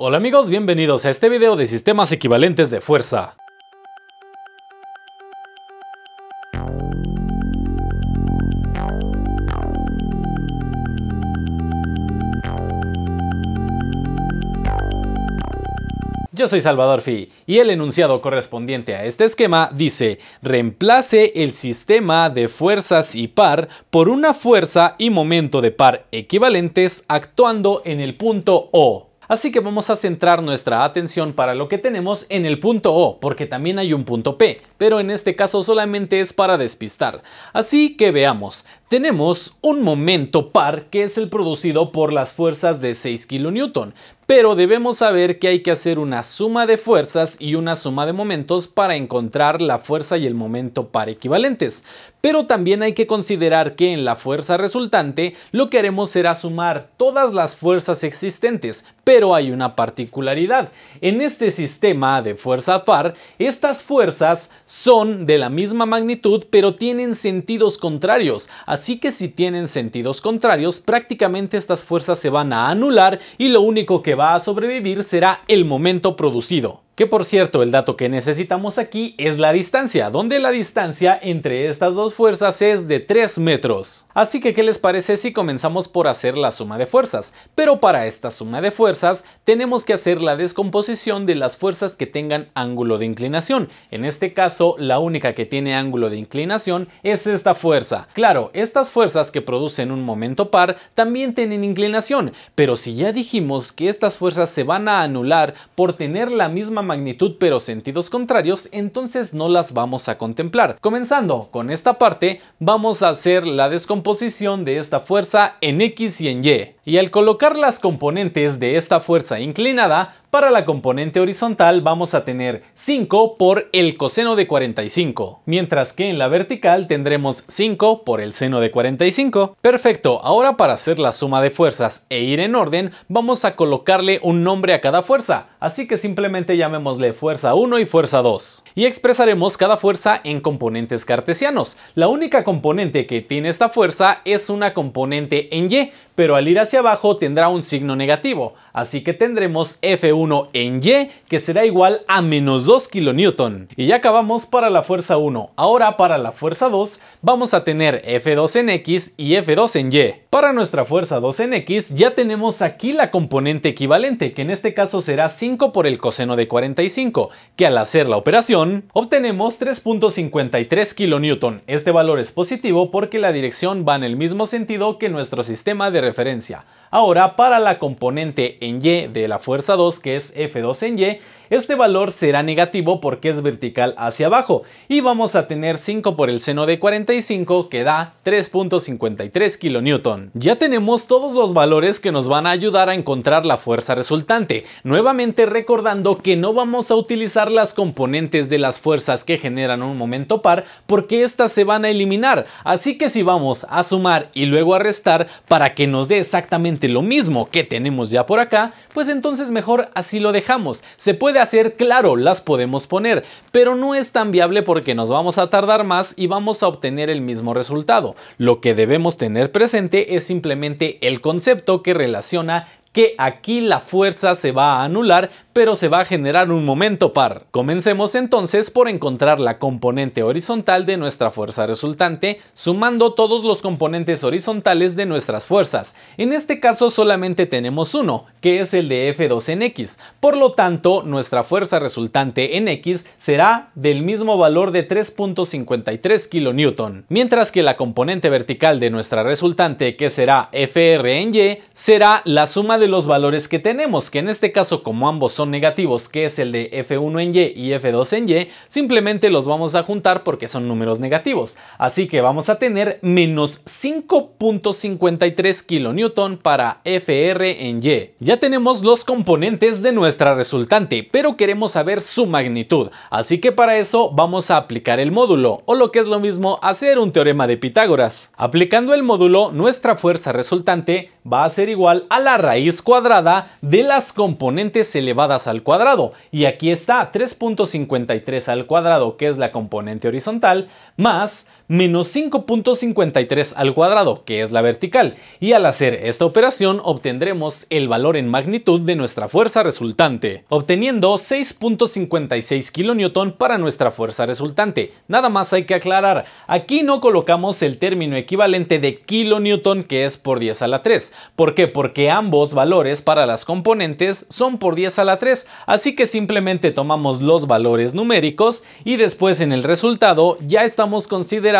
Hola amigos, bienvenidos a este video de sistemas equivalentes de fuerza. Yo soy Salvador Fi y el enunciado correspondiente a este esquema dice, reemplace el sistema de fuerzas y par por una fuerza y momento de par equivalentes actuando en el punto O. Así que vamos a centrar nuestra atención para lo que tenemos en el punto O, porque también hay un punto P, pero en este caso solamente es para despistar. Así que veamos, tenemos un momento par que es el producido por las fuerzas de 6 kN, pero debemos saber que hay que hacer una suma de fuerzas y una suma de momentos para encontrar la fuerza y el momento par equivalentes. Pero también hay que considerar que en la fuerza resultante lo que haremos será sumar todas las fuerzas existentes, pero hay una particularidad. En este sistema de fuerza par, estas fuerzas son de la misma magnitud pero tienen sentidos contrarios, así que si tienen sentidos contrarios, prácticamente estas fuerzas se van a anular y lo único que va a sobrevivir será el momento producido. Que por cierto, el dato que necesitamos aquí es la distancia, donde la distancia entre estas dos fuerzas es de 3 metros. Así que, ¿qué les parece si comenzamos por hacer la suma de fuerzas? Pero para esta suma de fuerzas, tenemos que hacer la descomposición de las fuerzas que tengan ángulo de inclinación. En este caso, la única que tiene ángulo de inclinación es esta fuerza. Claro, estas fuerzas que producen un momento par también tienen inclinación, pero si ya dijimos que estas fuerzas se van a anular por tener la misma magnitud pero sentidos contrarios, entonces no las vamos a contemplar. Comenzando con esta parte, vamos a hacer la descomposición de esta fuerza en X y en Y. Y al colocar las componentes de esta fuerza inclinada, para la componente horizontal vamos a tener 5 por el coseno de 45, mientras que en la vertical tendremos 5 por el seno de 45. Perfecto, ahora para hacer la suma de fuerzas e ir en orden, vamos a colocarle un nombre a cada fuerza, así que simplemente llame llamémosle fuerza 1 y fuerza 2. Y expresaremos cada fuerza en componentes cartesianos. La única componente que tiene esta fuerza es una componente en Y, pero al ir hacia abajo tendrá un signo negativo, así que tendremos F1 en Y que será igual a menos 2 kN. Y ya acabamos para la fuerza 1, ahora para la fuerza 2 vamos a tener F2 en X y F2 en Y. Para nuestra fuerza 2 en X ya tenemos aquí la componente equivalente, que en este caso será 5 por el coseno de 45, que al hacer la operación obtenemos 3.53 kN. Este valor es positivo porque la dirección va en el mismo sentido que nuestro sistema de referencia. Ahora, para la componente en Y de la fuerza 2, que es F2 en Y, este valor será negativo porque es vertical hacia abajo y vamos a tener 5 por el seno de 45 que da 3.53 kN. Ya tenemos todos los valores que nos van a ayudar a encontrar la fuerza resultante, nuevamente recordando que no vamos a utilizar las componentes de las fuerzas que generan un momento par porque estas se van a eliminar, así que si vamos a sumar y luego a restar para que nos dé exactamente lo mismo que tenemos ya por acá, pues entonces mejor así lo dejamos. Se puede hacer, claro, las podemos poner, pero no es tan viable porque nos vamos a tardar más y vamos a obtener el mismo resultado. Lo que debemos tener presente es simplemente el concepto que relaciona que aquí la fuerza se va a anular pero se va a generar un momento par. Comencemos entonces por encontrar la componente horizontal de nuestra fuerza resultante, sumando todos los componentes horizontales de nuestras fuerzas. En este caso solamente tenemos uno, que es el de F2 en X, por lo tanto nuestra fuerza resultante en X será del mismo valor de 3.53 kN, mientras que la componente vertical de nuestra resultante, que será FR en Y, será la suma de los valores que tenemos, que en este caso como ambos son negativos, que es el de F1 en Y y F2 en Y, simplemente los vamos a juntar porque son números negativos. Así que vamos a tener menos 5.53 kN para FR en Y. Ya tenemos los componentes de nuestra resultante, pero queremos saber su magnitud. Así que para eso vamos a aplicar el módulo, o lo que es lo mismo hacer un teorema de Pitágoras. Aplicando el módulo, nuestra fuerza resultante va a ser igual a la raíz cuadrada de las componentes elevadas al cuadrado y aquí está 3.53 al cuadrado que es la componente horizontal más menos 5.53 al cuadrado, que es la vertical, y al hacer esta operación obtendremos el valor en magnitud de nuestra fuerza resultante, obteniendo 6.56 kN para nuestra fuerza resultante. Nada más hay que aclarar, aquí no colocamos el término equivalente de kN que es por 10 a la 3. ¿Por qué? Porque ambos valores para las componentes son por 10 a la 3, así que simplemente tomamos los valores numéricos y después en el resultado ya estamos considerando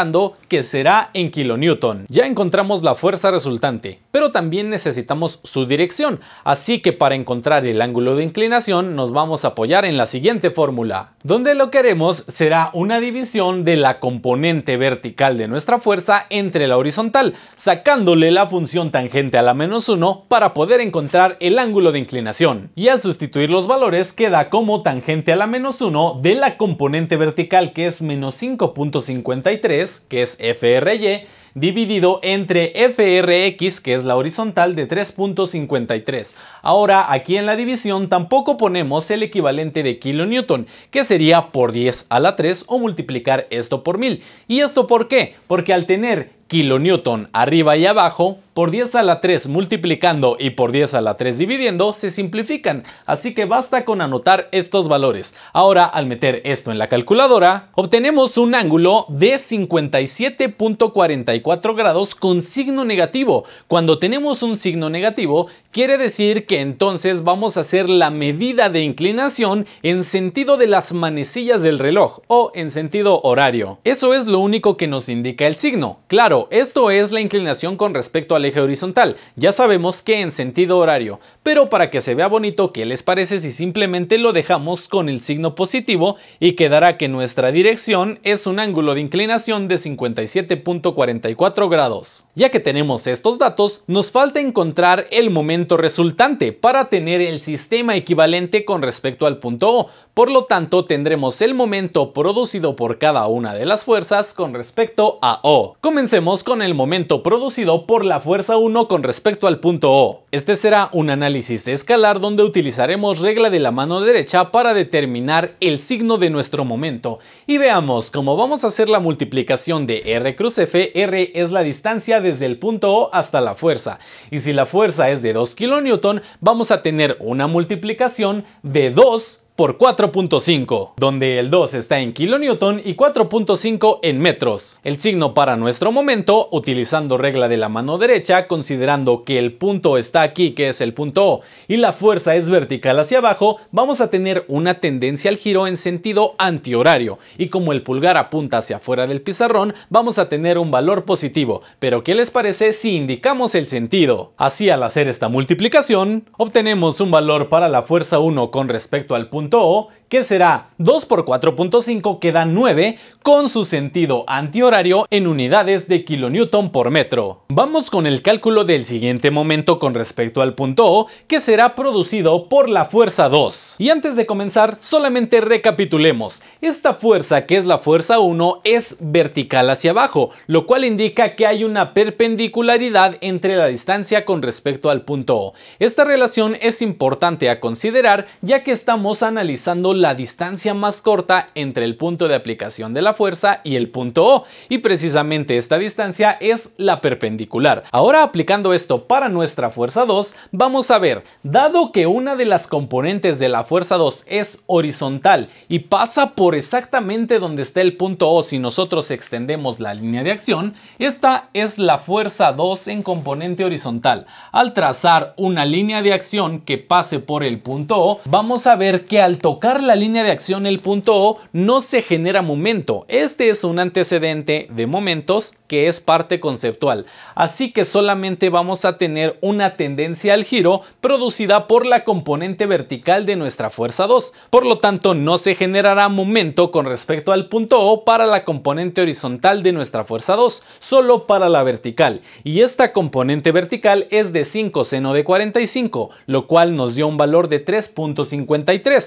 que será en kilonewton. Ya encontramos la fuerza resultante, pero también necesitamos su dirección, así que para encontrar el ángulo de inclinación nos vamos a apoyar en la siguiente fórmula, donde lo que haremos será una división de la componente vertical de nuestra fuerza entre la horizontal, sacándole la función tangente a la menos 1 para poder encontrar el ángulo de inclinación. Y al sustituir los valores queda como tangente a la menos 1 de la componente vertical que es menos 5.53 que es FRY, dividido entre FRX, que es la horizontal, de 3.53. Ahora, aquí en la división tampoco ponemos el equivalente de kilonewton, que sería por 10 a la 3 o multiplicar esto por 1000. ¿Y esto por qué? Porque al tener kilonewton arriba y abajo, por 10 a la 3 multiplicando y por 10 a la 3 dividiendo se simplifican, así que basta con anotar estos valores. Ahora, al meter esto en la calculadora, obtenemos un ángulo de 57.44 grados con signo negativo. Cuando tenemos un signo negativo, quiere decir que entonces vamos a hacer la medida de inclinación en sentido de las manecillas del reloj o en sentido horario. Eso es lo único que nos indica el signo. Claro, esto es la inclinación con respecto al eje horizontal. Ya sabemos que en sentido horario. Pero para que se vea bonito, ¿qué les parece si simplemente lo dejamos con el signo positivo y quedará que nuestra dirección es un ángulo de inclinación de 57.45 grados. Ya que tenemos estos datos, nos falta encontrar el momento resultante para tener el sistema equivalente con respecto al punto O, por lo tanto tendremos el momento producido por cada una de las fuerzas con respecto a O. Comencemos con el momento producido por la fuerza 1 con respecto al punto O. Este será un análisis escalar donde utilizaremos regla de la mano derecha para determinar el signo de nuestro momento y veamos cómo vamos a hacer la multiplicación de R cruz F, R es la distancia desde el punto O hasta la fuerza. Y si la fuerza es de 2 kN, vamos a tener una multiplicación de 2 por 4.5, donde el 2 está en kilonewton y 4.5 en metros. El signo para nuestro momento, utilizando regla de la mano derecha, considerando que el punto está aquí, que es el punto O, y la fuerza es vertical hacia abajo, vamos a tener una tendencia al giro en sentido antihorario, y como el pulgar apunta hacia afuera del pizarrón, vamos a tener un valor positivo, pero ¿qué les parece si indicamos el sentido? Así al hacer esta multiplicación, obtenemos un valor para la fuerza 1 con respecto al punto todo que será 2 por 4.5 queda 9 con su sentido antihorario en unidades de kilonewton por metro. Vamos con el cálculo del siguiente momento con respecto al punto O que será producido por la fuerza 2. Y antes de comenzar solamente recapitulemos, esta fuerza que es la fuerza 1 es vertical hacia abajo, lo cual indica que hay una perpendicularidad entre la distancia con respecto al punto O. Esta relación es importante a considerar ya que estamos analizando la distancia más corta entre el punto de aplicación de la fuerza y el punto O, y precisamente esta distancia es la perpendicular. Ahora aplicando esto para nuestra fuerza 2, vamos a ver, dado que una de las componentes de la fuerza 2 es horizontal y pasa por exactamente donde está el punto O si nosotros extendemos la línea de acción, esta es la fuerza 2 en componente horizontal. Al trazar una línea de acción que pase por el punto O, vamos a ver que al tocar la línea de acción el punto O no se genera momento. Este es un antecedente de momentos que es parte conceptual. Así que solamente vamos a tener una tendencia al giro producida por la componente vertical de nuestra fuerza 2. Por lo tanto, no se generará momento con respecto al punto O para la componente horizontal de nuestra fuerza 2, solo para la vertical. Y esta componente vertical es de 5 seno de 45, lo cual nos dio un valor de 3.53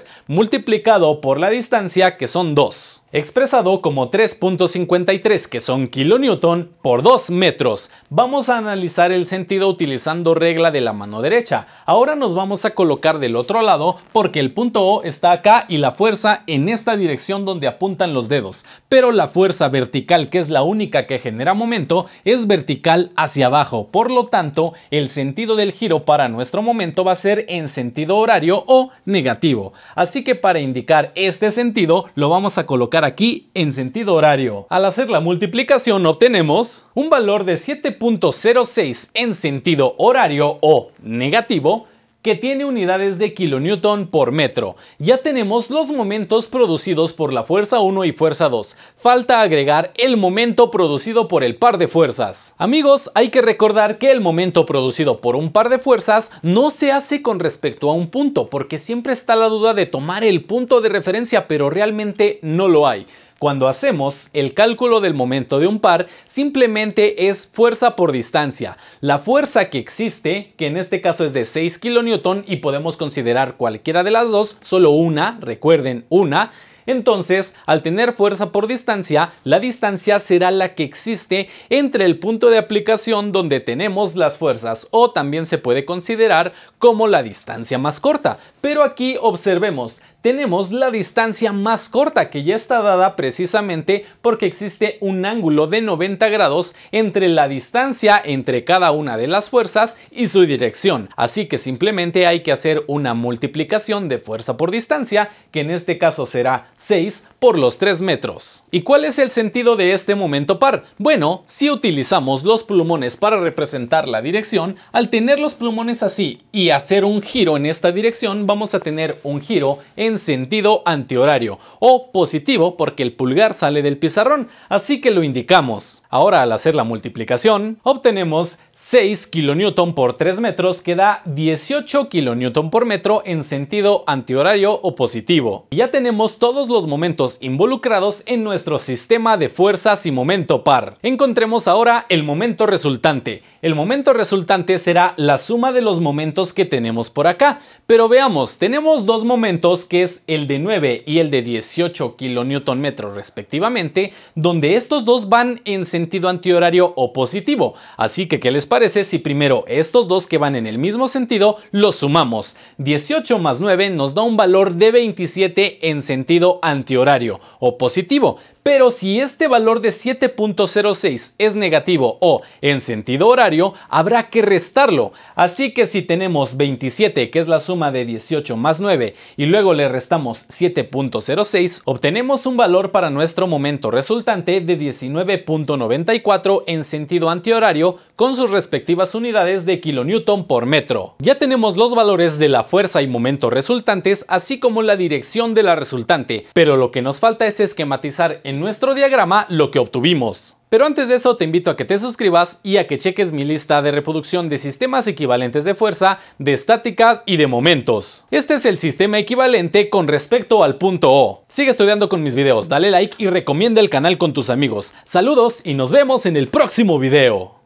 por la distancia que son 2, expresado como 3.53 que son kilonewton por 2 metros. Vamos a analizar el sentido utilizando regla de la mano derecha. Ahora nos vamos a colocar del otro lado porque el punto O está acá y la fuerza en esta dirección donde apuntan los dedos, pero la fuerza vertical que es la única que genera momento es vertical hacia abajo, por lo tanto el sentido del giro para nuestro momento va a ser en sentido horario o negativo. Así que para indicar este sentido, lo vamos a colocar aquí en sentido horario. Al hacer la multiplicación obtenemos un valor de 7.06 en sentido horario o negativo que tiene unidades de kilonewton por metro. Ya tenemos los momentos producidos por la fuerza 1 y fuerza 2. Falta agregar el momento producido por el par de fuerzas. Amigos, hay que recordar que el momento producido por un par de fuerzas no se hace con respecto a un punto, porque siempre está la duda de tomar el punto de referencia, pero realmente no lo hay. Cuando hacemos el cálculo del momento de un par, simplemente es fuerza por distancia. La fuerza que existe, que en este caso es de 6 kN y podemos considerar cualquiera de las dos, solo una, recuerden, una, entonces, al tener fuerza por distancia, la distancia será la que existe entre el punto de aplicación donde tenemos las fuerzas o también se puede considerar como la distancia más corta. Pero aquí observemos, tenemos la distancia más corta que ya está dada precisamente porque existe un ángulo de 90 grados entre la distancia entre cada una de las fuerzas y su dirección. Así que simplemente hay que hacer una multiplicación de fuerza por distancia, que en este caso será 6 por los 3 metros. ¿Y cuál es el sentido de este momento par? Bueno, si utilizamos los plumones para representar la dirección, al tener los plumones así y hacer un giro en esta dirección, vamos a tener un giro en sentido antihorario o positivo porque el pulgar sale del pizarrón, así que lo indicamos. Ahora al hacer la multiplicación, obtenemos 6 kN por 3 metros que da 18 kN por metro en sentido antihorario o positivo. ya tenemos todos los momentos involucrados en nuestro sistema de fuerzas y momento par. Encontremos ahora el momento resultante el momento resultante será la suma de los momentos que tenemos por acá. Pero veamos, tenemos dos momentos que es el de 9 y el de 18 kNm respectivamente, donde estos dos van en sentido antihorario o positivo. Así que, ¿qué les parece si primero estos dos que van en el mismo sentido los sumamos? 18 más 9 nos da un valor de 27 en sentido antihorario o positivo, pero si este valor de 7.06 es negativo o en sentido horario, habrá que restarlo. Así que si tenemos 27, que es la suma de 18 más 9, y luego le restamos 7.06, obtenemos un valor para nuestro momento resultante de 19.94 en sentido antihorario con sus respectivas unidades de kilonewton por metro. Ya tenemos los valores de la fuerza y momento resultantes, así como la dirección de la resultante, pero lo que nos falta es esquematizar en nuestro diagrama lo que obtuvimos. Pero antes de eso te invito a que te suscribas y a que cheques mi lista de reproducción de sistemas equivalentes de fuerza, de estática y de momentos. Este es el sistema equivalente con respecto al punto O. Sigue estudiando con mis videos, dale like y recomienda el canal con tus amigos. Saludos y nos vemos en el próximo video.